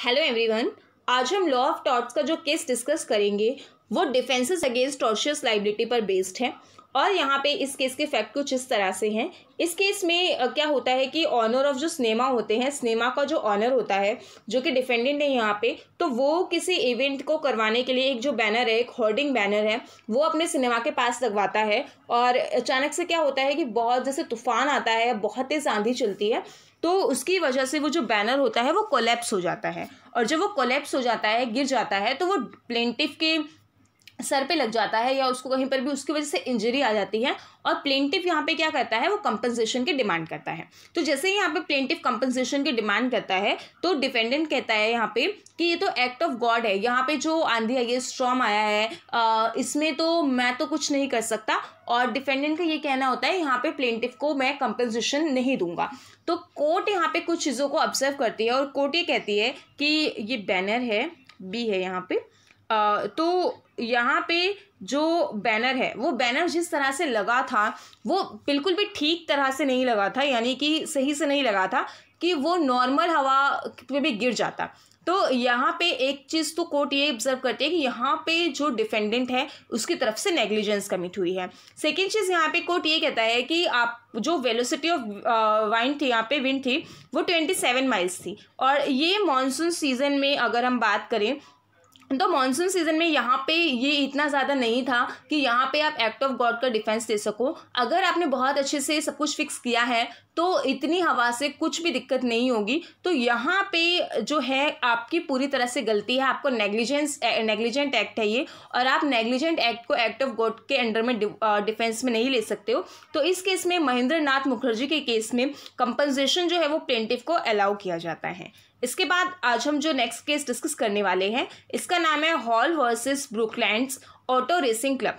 hello everyone आज हम law of torts का जो केस डिस्कस करेंगे वो डिफेंसेस अगेंस्ट टॉर्शियस लाइबिलिटी पर बेस्ड है और यहाँ पे इस केस के फैक्ट कुछ इस तरह से हैं इस केस में क्या होता है कि ऑनर ऑफ जो सिनेमा होते हैं सिनेमा का जो ऑनर होता है जो कि डिफेंडेंट है यहाँ पे तो वो किसी इवेंट को करवाने के लिए एक जो बैनर है एक होर्डिंग बैनर है वो अपने सिनेमा के पास लगवाता है और अचानक से क्या होता है कि बहुत जैसे तूफान आता है बहुत तेज़ आंधी चलती है तो उसकी वजह से वो जो बैनर होता है वो कोलेप्स हो जाता है और जब वो कोलेप्स हो जाता है गिर जाता है तो वो प्लेंटिव के सर पे लग जाता है या उसको कहीं पर भी उसकी वजह से इंजरी आ जाती है और प्लेंटिव यहाँ पे क्या करता है वो कंपनसेशन की डिमांड करता है तो जैसे ही यहाँ पे प्लेंटिव कंपनसेशन की डिमांड करता है तो डिफेंडेंट कहता है यहाँ पे कि ये तो एक्ट ऑफ गॉड है यहाँ पे जो आंधी आई है स्ट्रॉम आया है आ, इसमें तो मैं तो कुछ नहीं कर सकता और डिफेंडेंट का ये कहना होता है यहाँ पे प्लेंटिव को मैं कंपनसेशन नहीं दूंगा तो कोर्ट यहाँ पे कुछ चीज़ों को ऑब्जर्व करती है और कोर्ट ये कहती है कि ये बैनर है बी है यहाँ पे तो यहाँ पे जो बैनर है वो बैनर जिस तरह से लगा था वो बिल्कुल भी ठीक तरह से नहीं लगा था यानी कि सही से नहीं लगा था कि वो नॉर्मल हवा पे भी गिर जाता तो यहाँ पे एक चीज़ तो कोर्ट ये ऑब्जर्व करती है कि यहाँ पे जो डिफेंडेंट है उसकी तरफ से नेग्लिजेंस कमिट हुई है सेकेंड चीज़ यहाँ पे कोर्ट ये कहता है कि आप जो वेलोसिटी ऑफ वाइंड थी यहाँ पे विंड थी वो ट्वेंटी सेवन माइल्स थी और ये मानसून सीजन में अगर हम बात करें तो मानसून सीजन में यहाँ पे ये इतना ज़्यादा नहीं था कि यहाँ पे आप एक्ट ऑफ गॉड का डिफेंस दे सको अगर आपने बहुत अच्छे से सब कुछ फिक्स किया है तो इतनी हवा से कुछ भी दिक्कत नहीं होगी तो यहाँ पे जो है आपकी पूरी तरह से गलती है आपको नेग्लिजेंस नेग्लिजेंट एक्ट है ये और आप नेग्लिजेंट एक्ट को एक्ट ऑफ गॉड के अंडर में डिफेंस में नहीं ले सकते हो तो इस केस में महेंद्र नाथ मुखर्जी के केस में कंपनसेशन जो है वो प्लेंटिव को अलाउ किया जाता है इसके बाद आज हम जो नेक्स्ट केस डिस्कस करने वाले हैं इसका नाम है Hall versus Brooklands auto racing club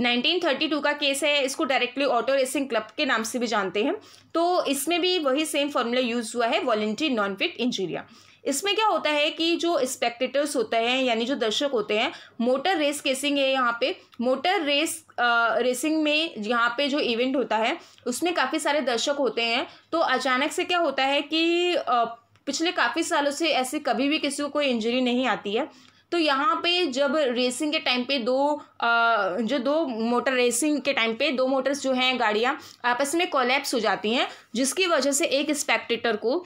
1932 का केस है इसको डायरेक्टली ऑटो रेसिंग क्लब के नाम से भी जानते हैं तो इसमें भी वही सेम फॉर्मूला यूज हुआ है वॉलेंट्री नॉन फिट इंजीरिया इसमें क्या होता है कि जो स्पेक्टेटर्स होते हैं यानी जो दर्शक होते हैं मोटर रेस केसिंग है यहाँ पे मोटर रेस आ, रेसिंग में यहाँ पे जो इवेंट होता है उसमें काफ़ी सारे दर्शक होते हैं तो अचानक से क्या होता है कि आ, पिछले काफ़ी सालों से ऐसे कभी भी किसी को कोई इंजरी नहीं आती है तो यहाँ पे जब रेसिंग के टाइम पे दो आ, जो दो मोटर रेसिंग के टाइम पे दो मोटर्स जो हैं गाड़ियाँ आपस में कोलैप्स हो जाती हैं जिसकी वजह से एक स्पेक्टेटर को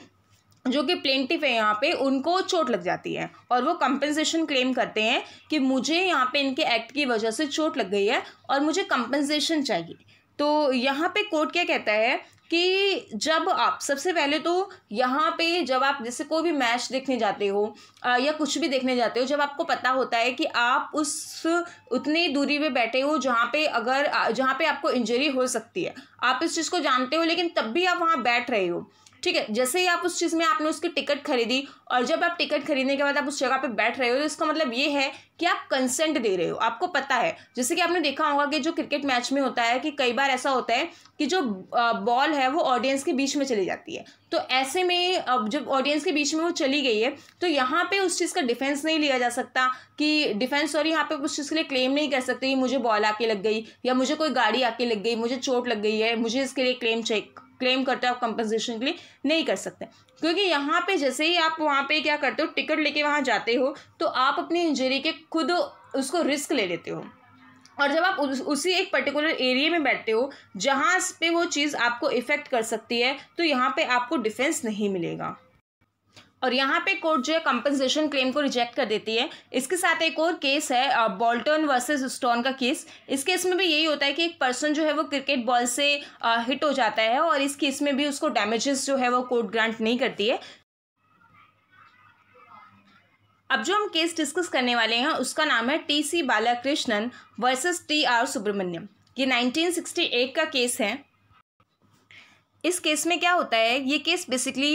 जो कि प्लेंटिव है यहाँ पे उनको चोट लग जाती है और वो कंपनसेशन क्लेम करते हैं कि मुझे यहाँ पे इनके एक्ट की वजह से चोट लग गई है और मुझे कंपनसेशन चाहिए तो यहाँ पे कोर्ट क्या कहता है कि जब आप सबसे पहले तो यहाँ पे जब आप जैसे कोई भी मैच देखने जाते हो आ, या कुछ भी देखने जाते हो जब आपको पता होता है कि आप उस उतनी दूरी पे बैठे हो जहाँ पे अगर जहाँ पे आपको इंजरी हो सकती है आप इस चीज़ को जानते हो लेकिन तब भी आप वहाँ बैठ रहे हो ठीक है जैसे ही आप उस चीज़ में आपने उसकी टिकट खरीदी और जब आप टिकट खरीदने के बाद आप उस जगह पे बैठ रहे हो तो इसका मतलब ये है कि आप कंसेंट दे रहे हो आपको पता है जैसे कि आपने देखा होगा कि जो क्रिकेट मैच में होता है कि कई बार ऐसा होता है कि जो बॉल है वो ऑडियंस के बीच में चली जाती है तो ऐसे में अब जब ऑडियंस के बीच में वो चली गई है तो यहाँ पे उस चीज़ का डिफेंस नहीं लिया जा सकता कि डिफेंस सॉरी यहाँ पे उस चीज़ के लिए क्लेम नहीं कर सकते कि मुझे बॉल आके लग गई या मुझे कोई गाड़ी आके लग गई मुझे चोट लग गई है मुझे इसके लिए क्लेम चेक क्लेम करते हो आप कंपनसेशन के लिए नहीं कर सकते क्योंकि यहाँ पे जैसे ही आप वहाँ पे क्या करते हो टिकट लेके वहाँ जाते हो तो आप अपनी इंजरी के खुद उसको रिस्क ले लेते हो और जब आप उस, उसी एक पर्टिकुलर एरिया में बैठते हो जहाँ पे वो चीज़ आपको इफ़ेक्ट कर सकती है तो यहाँ पे आपको डिफेंस नहीं मिलेगा और यहाँ पे कोर्ट जो है कंपनसेशन क्लेम को रिजेक्ट कर देती है इसके साथ एक और केस है बॉल्टन वर्सेस स्टोन का केस इस केस में भी यही होता है कि एक पर्सन जो है वो क्रिकेट बॉल से हिट हो जाता है और इस केस में भी उसको डैमेजेस जो है वो कोर्ट ग्रांट नहीं करती है अब जो हम केस डिस्कस करने वाले हैं उसका नाम है T C Balakrishnan versus T R Subramaniam ये एट का केस है इस केस में क्या होता है ये केस बेसिकली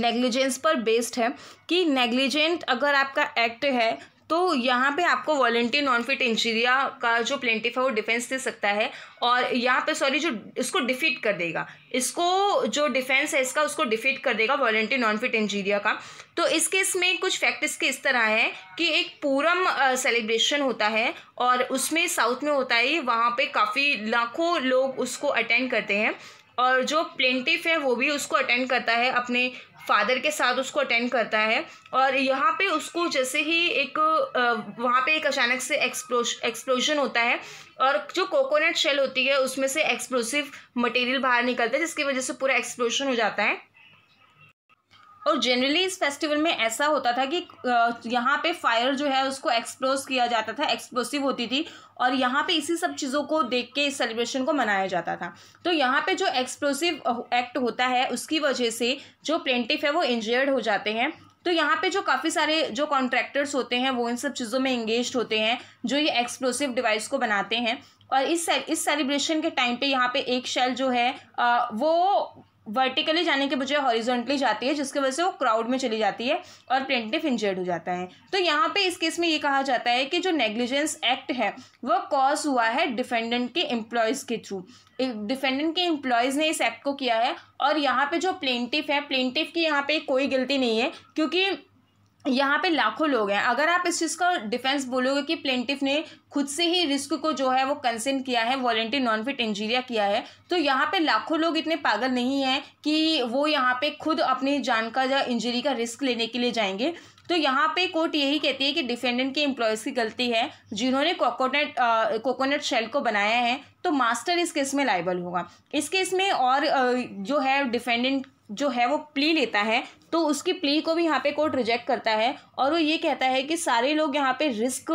नेग्लिजेंस पर बेस्ड है कि नेग्लिजेंट अगर आपका एक्ट है तो यहाँ पे आपको वॉलेंटियर नॉन फिट इंजीरिया का जो प्लेंटिफ है वो डिफेंस दे सकता है और यहाँ पे सॉरी जो इसको डिफीट कर देगा इसको जो डिफेंस है इसका उसको डिफीट कर देगा वॉलेंटियर नॉन फिट इंजीरिया का तो इस केस में कुछ फैक्ट के इस तरह है कि एक पूरम सेलिब्रेशन होता है और उसमें साउथ में होता है वहाँ पर काफ़ी लाखों लोग उसको अटेंड करते हैं और जो प्लेंटिफ है वो भी उसको अटेंड करता है अपने फादर के साथ उसको अटेंड करता है और यहाँ पे उसको जैसे ही एक वहाँ पे एक अचानक से एक्सप्लोश एक्सप्लोजन होता है और जो कोकोनट शेल होती है उसमें से एक्सप्लोसिव मटेरियल बाहर निकलता है जिसकी वजह से पूरा एक्सप्लोशन हो जाता है और जनरली इस फेस्टिवल में ऐसा होता था कि यहाँ पे फायर जो है उसको एक्सप्लोज किया जाता था एक्सप्लोसिव होती थी और यहाँ पे इसी सब चीज़ों को देख के इस सेलिब्रेशन को मनाया जाता था तो यहाँ पे जो एक्सप्लोसिव एक्ट होता है उसकी वजह से जो प्लेंटिफ है वो इंजर्ड हो जाते हैं तो यहाँ पे जो काफ़ी सारे जो कॉन्ट्रैक्टर्स होते हैं वो इन सब चीज़ों में इंगेज होते हैं जो ये एक्सप्लोसिव डिवाइस को बनाते हैं और इस इस सेलिब्रेशन के टाइम पे यहाँ पे एक शेल जो है आ, वो वर्टिकली जाने के बजाय हॉरिजॉन्टली जाती है जिसकी वजह से वो क्राउड में चली जाती है और प्लेंटिव इंजर्ड हो जाता है तो यहाँ पे इस केस में ये कहा जाता है कि जो नेग्लिजेंस एक्ट है वह कॉज हुआ है डिफेंडेंट के एम्प्लॉयज़ के थ्रू डिफेंडेंट के एम्प्लॉयज़ ने इस एक्ट को किया है और यहाँ पे जो प्लेंटिव है प्लेंटिव की यहाँ पे कोई गलती नहीं है क्योंकि यहाँ पे लाखों लोग हैं अगर आप इस चीज़ का डिफेंस बोलोगे कि प्लेंटिफ ने खुद से ही रिस्क को जो है वो कंसेंट किया है वॉलेंटियर नॉन फिट इंजीरिया किया है तो यहाँ पे लाखों लोग इतने पागल नहीं हैं कि वो यहाँ पे खुद अपनी जान का या इंजरी का रिस्क लेने के लिए जाएंगे तो यहाँ पे कोर्ट यही कहती है कि डिफेंडेंट के एम्प्लॉयज़ की गलती है जिन्होंने कोकोनट कोकोनट शेल को बनाया है तो मास्टर इस केस में लाइबल होगा इस केस में और जो है डिफेंडेंट जो है वो प्ली लेता है तो उसकी प्ली को भी यहाँ पे कोर्ट रिजेक्ट करता है और वो ये कहता है कि सारे लोग यहाँ पे रिस्क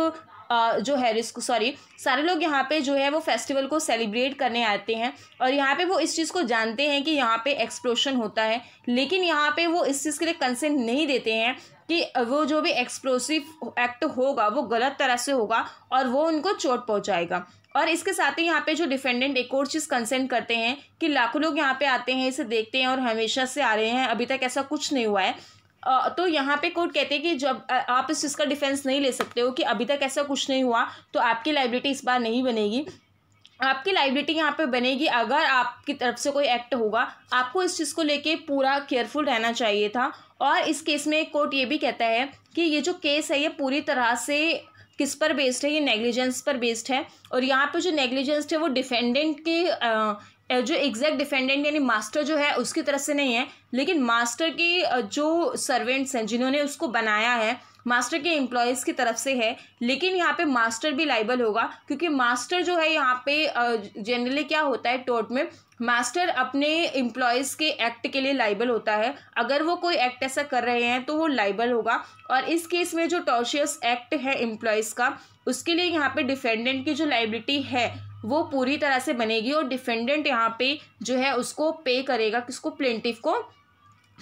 जो है रिस्क सॉरी सारे लोग यहाँ पे जो है वो फेस्टिवल को सेलिब्रेट करने आते हैं और यहाँ पे वो इस चीज़ को जानते हैं कि यहाँ पे एक्सप्लोशन होता है लेकिन यहाँ पे वो इस चीज़ के लिए कंसेंट नहीं देते हैं कि वो जो भी एक्सप्लोसिव एक्ट होगा वो गलत तरह से होगा और वो उनको चोट पहुँचाएगा और इसके साथ ही यहाँ पे जो डिफेंडेंट एक और चीज़ कंसेंट करते हैं कि लाखों लोग यहाँ पे आते हैं इसे देखते हैं और हमेशा से आ रहे हैं अभी तक ऐसा कुछ नहीं हुआ है तो यहाँ पे कोर्ट कहते हैं कि जब आप इस चीज़ का डिफेंस नहीं ले सकते हो कि अभी तक ऐसा कुछ नहीं हुआ तो आपकी लाइबिलिटी इस बार नहीं बनेगी आपकी लाइबिलिटी यहाँ पे बनेगी अगर आपकी तरफ से कोई एक्ट होगा आपको इस चीज़ को लेके पूरा केयरफुल रहना चाहिए था और इस केस में कोर्ट ये भी कहता है कि ये जो केस है ये पूरी तरह से किस पर बेस्ड है ये नेग्लिजेंस पर बेस्ड है और यहाँ पर जो नेग्लिजेंस है वो डिफेंडेंट के जो एग्जैक्ट डिफेंडेंट यानी मास्टर जो है उसकी तरफ से नहीं है लेकिन मास्टर के जो सर्वेंट्स हैं जिन्होंने उसको बनाया है मास्टर के एम्प्लॉयज़ की तरफ से है लेकिन यहाँ पे मास्टर भी लाइबल होगा क्योंकि मास्टर जो है यहाँ पे जनरली क्या होता है टोर्ट में मास्टर अपने एम्प्लॉयज़ के एक्ट के लिए लाइबल होता है अगर वो कोई एक्ट ऐसा कर रहे हैं तो वो लाइबल होगा और इस केस में जो टॉर्शियस एक्ट है एम्प्लॉयज़ का उसके लिए यहाँ पे डिफेंडेंट की जो लाइबिलिटी है वो पूरी तरह से बनेगी और डिफेंडेंट यहाँ पे जो है उसको पे करेगा किसको प्लेंटिव को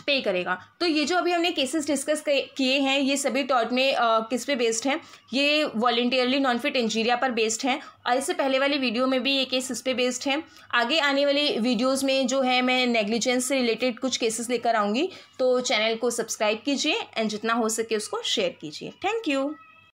पे करेगा तो ये जो अभी हमने केसेस डिस्कस किए हैं ये सभी टॉट में आ, किस पे बेस्ड हैं ये वॉल्टियरली नॉन फिट इंजीरिया पर बेस्ड हैं और इससे पहले वाली वीडियो में भी ये केस इस पे बेस्ड हैं आगे आने वाली वीडियोस में जो है मैं नेग्लिजेंस से रिलेटेड कुछ केसेस लेकर आऊँगी तो चैनल को सब्सक्राइब कीजिए एंड जितना हो सके उसको शेयर कीजिए थैंक यू